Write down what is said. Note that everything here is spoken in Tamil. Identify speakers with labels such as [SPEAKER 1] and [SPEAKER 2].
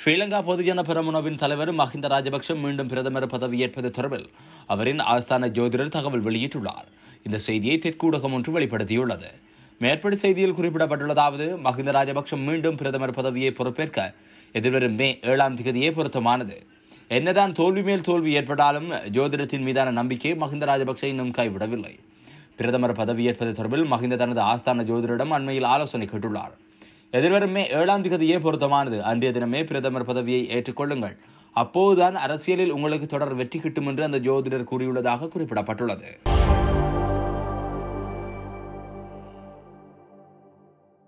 [SPEAKER 1] ஸ்ரீலங்கா பொதுஜன பெரமுனவின் தலைவர் மஹிந்த ராஜபக்ஷ மீண்டும் பிரதமர் பதவியேற்பது தொடர்பில் அவரின் ஆஸ்தான ஜோதிடர் தகவல் வெளியிட்டுள்ளார் இந்த செய்தியை தெற்கூடகம் ஒன்று வெளிப்படுத்தியுள்ளது மேற்படி செய்தியில் குறிப்பிடப்பட்டுள்ளதாவது மஹிந்த ராஜபக்ஷ மீண்டும் பிரதமர் பதவியை பொறுப்பேற்க எதிர்வரும் மே ஏழாம் திகதியே பொருத்தமானது என்னதான் தோல்வி மேல் தோல்வி ஏற்பட்டாலும் ஜோதிடத்தின் மீதான நம்பிக்கை மஹிந்த ராஜபக்சே இன்னும் கைவிடவில்லை பிரதமர் பதவியேற்பது தொடர்பில் மஹிந்த தனது ஆஸ்தான ஜோதிடரிடம் அண்மையில் ஆலோசனை கேட்டுள்ளார் எதிர்வரும் மே ஏழாம் திகதியே பொருத்தமானது அன்றைய தினமே பிரதமர் பதவியை ஏற்றுக்கொள்ளுங்கள் அப்போதுதான் அரசியலில் உங்களுக்கு தொடர் வெற்றி கிட்டும் என்று அந்த ஜோதிடர் கூறியுள்ளதாக குறிப்பிடப்பட்டுள்ளது